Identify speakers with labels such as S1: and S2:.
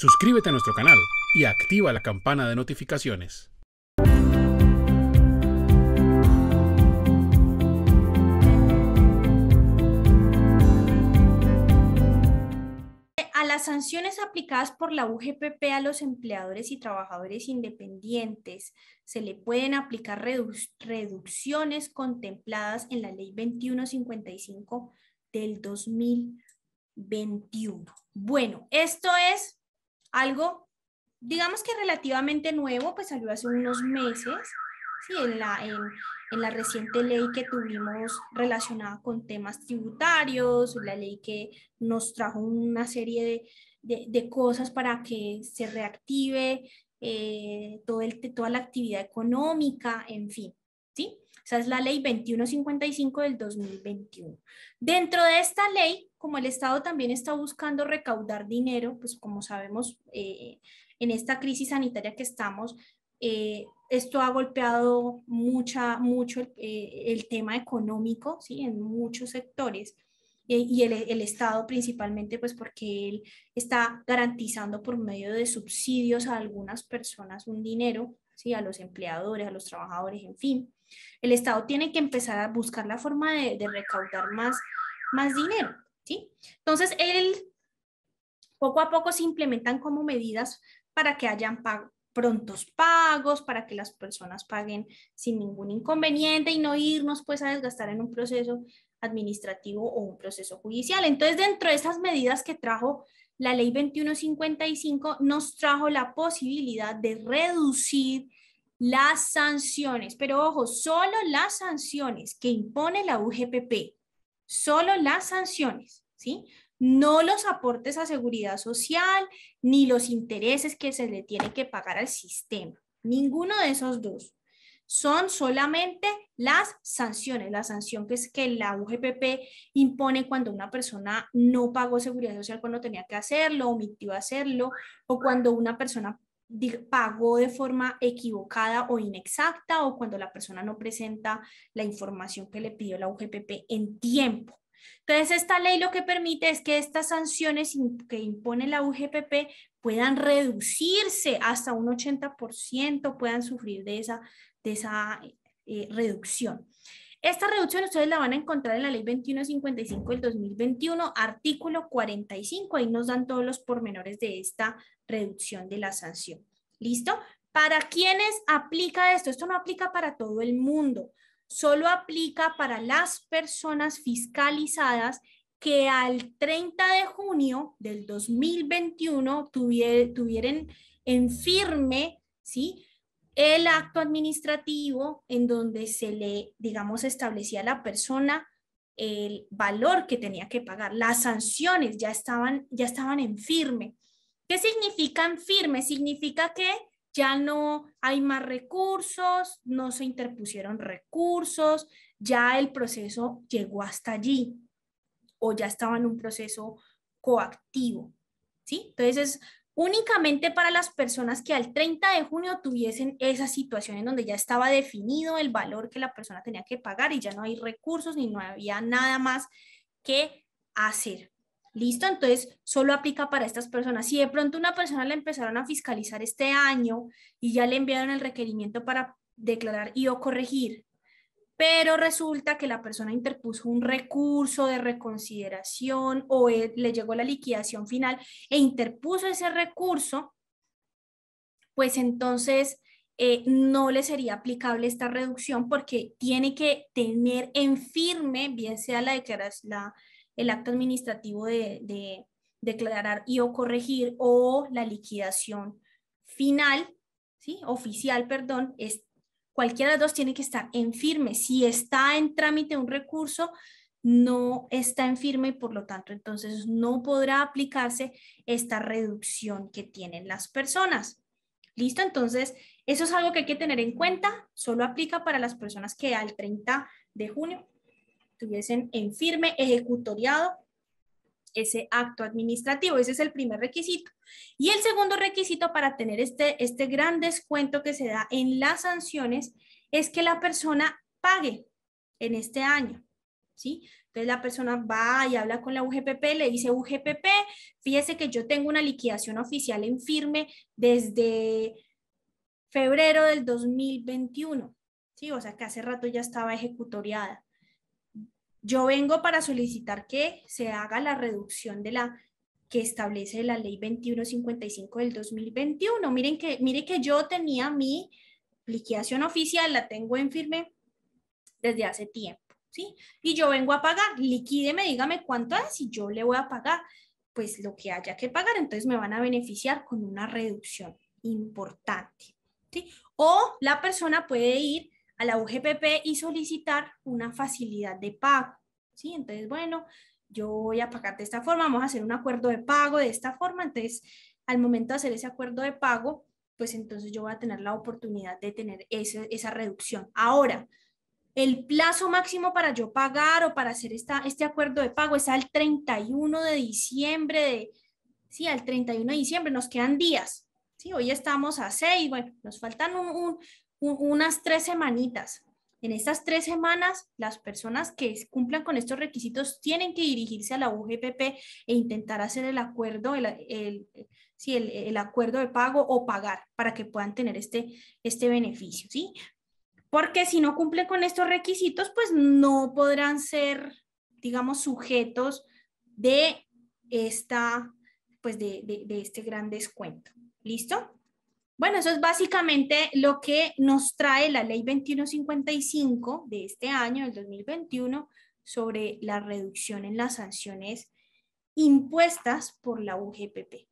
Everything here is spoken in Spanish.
S1: Suscríbete a nuestro canal y activa la campana de notificaciones. A las sanciones aplicadas por la UGPP a los empleadores y trabajadores independientes se le pueden aplicar reducciones contempladas en la Ley 2155 del 2021. Bueno, esto es algo, digamos que relativamente nuevo, pues salió hace unos meses, en, la, reciente ley que tuvimos relacionada con temas tributarios, la ley que nos trajo una serie de, cosas para que se reactive eh, todo toda la actividad económica, en fin. ¿sí? Esa es la ley 2155 del 2021. Dentro de esta ley, como el Estado también está buscando recaudar dinero, pues como sabemos, eh, en esta crisis sanitaria que estamos, eh, esto ha golpeado mucha, mucho eh, el tema económico ¿sí? en muchos sectores y el, Estado principalmente, pues porque él está garantizando por medio de subsidios a algunas personas un dinero a los empleadores, a los trabajadores, en fin. El Estado tiene que empezar a buscar la forma de, recaudar más, más dinero. ¿sí? Entonces, él poco a poco se implementan como medidas para que hayan prontos pagos, para que las personas paguen sin ningún inconveniente y no irnos pues a desgastar en un proceso administrativo o un proceso judicial. Entonces, dentro de esas medidas que trajo la ley 2155, nos trajo la posibilidad de reducir las sanciones, pero ojo, solo las sanciones que impone la UGPP, solo las sanciones, ¿sí? No los aportes a seguridad social, ni los intereses que se le tiene que pagar al sistema, ninguno de esos dos son solamente las sanciones, la sanción que es que la UGPP impone cuando una persona no pagó seguridad social cuando tenía que hacerlo, omitió hacerlo, o cuando una persona pagó de forma equivocada o inexacta, o cuando la persona no presenta la información que le pidió la UGPP en tiempo. Entonces, esta ley lo que permite es que estas sanciones que impone la UGPP puedan reducirse hasta un 80%, puedan sufrir de esa de esa eh, reducción. Esta reducción ustedes la van a encontrar en la ley 2155 del 2021, artículo 45, ahí nos dan todos los pormenores de esta reducción de la sanción. ¿Listo? ¿Para quienes aplica esto? Esto no aplica para todo el mundo, solo aplica para las personas fiscalizadas que al 30 de junio del 2021 tuvieran en firme, ¿sí? el acto administrativo en donde se le, digamos, establecía a la persona el valor que tenía que pagar, las sanciones ya estaban, ya estaban en firme. ¿Qué significa en firme? Significa que ya no hay más recursos, no se interpusieron recursos, ya el proceso llegó hasta allí o ya estaba en un proceso coactivo. ¿sí? Entonces únicamente para las personas que al 30 de junio tuviesen esa situación en donde ya estaba definido el valor que la persona tenía que pagar y ya no hay recursos ni no había nada más que hacer. ¿Listo? Entonces, solo aplica para estas personas. Si de pronto una persona la empezaron a fiscalizar este año y ya le enviaron el requerimiento para declarar y o corregir pero resulta que la persona interpuso un recurso de reconsideración o eh, le llegó la liquidación final e interpuso ese recurso, pues entonces eh, no le sería aplicable esta reducción porque tiene que tener en firme, bien sea la, la el acto administrativo de, declarar y o corregir o la liquidación final, ¿sí? oficial, perdón, es cualquiera de los dos tiene que estar en firme. Si está en trámite un recurso, no está en firme y por lo tanto entonces no podrá aplicarse esta reducción que tienen las personas. ¿Listo? Entonces, eso es algo que hay que tener en cuenta. Solo aplica para las personas que al 30 de junio estuviesen en firme, ejecutoriado ese acto administrativo. Ese es el primer requisito. Y el segundo requisito para tener este, este gran descuento que se da en las sanciones es que la persona pague en este año. ¿Sí? Entonces la persona va y habla con la UGPP, le dice UGPP, fíjese que yo tengo una liquidación oficial en firme desde febrero del 2021, ¿sí? O sea que hace rato ya estaba ejecutoriada. Yo vengo para solicitar que se haga la reducción de la que establece la ley 2155 del 2021. Miren que, mire que yo tenía mi liquidación oficial, la tengo en firme desde hace tiempo, ¿sí? Y yo vengo a pagar, liquídeme, dígame cuánto es y yo le voy a pagar, pues lo que haya que pagar, entonces me van a beneficiar con una reducción importante, ¿sí? O la persona puede ir a la UGPP y solicitar una facilidad de pago. ¿sí? Entonces, bueno, yo voy a pagar de esta forma, vamos a hacer un acuerdo de pago de esta forma. Entonces, al momento de hacer ese acuerdo de pago, pues entonces yo voy a tener la oportunidad de tener esa reducción. Ahora, el plazo máximo para yo pagar o para hacer esta, este acuerdo de pago es al 31 de diciembre, de, sí, al 31 de diciembre, nos quedan días, sí, hoy estamos a 6, bueno, nos faltan un, unas tres semanitas. En estas tres semanas, las personas que cumplan con estos requisitos tienen que dirigirse a la UGPP e intentar hacer el acuerdo, el, acuerdo de pago o pagar para que puedan tener este, este beneficio, ¿sí? Porque si no cumplen con estos requisitos, pues no podrán ser, digamos, sujetos de esta, pues de este gran descuento. ¿Listo? Bueno, eso es básicamente lo que nos trae la ley 2155 de este año, el 2021, sobre la reducción en las sanciones impuestas por la UGPP.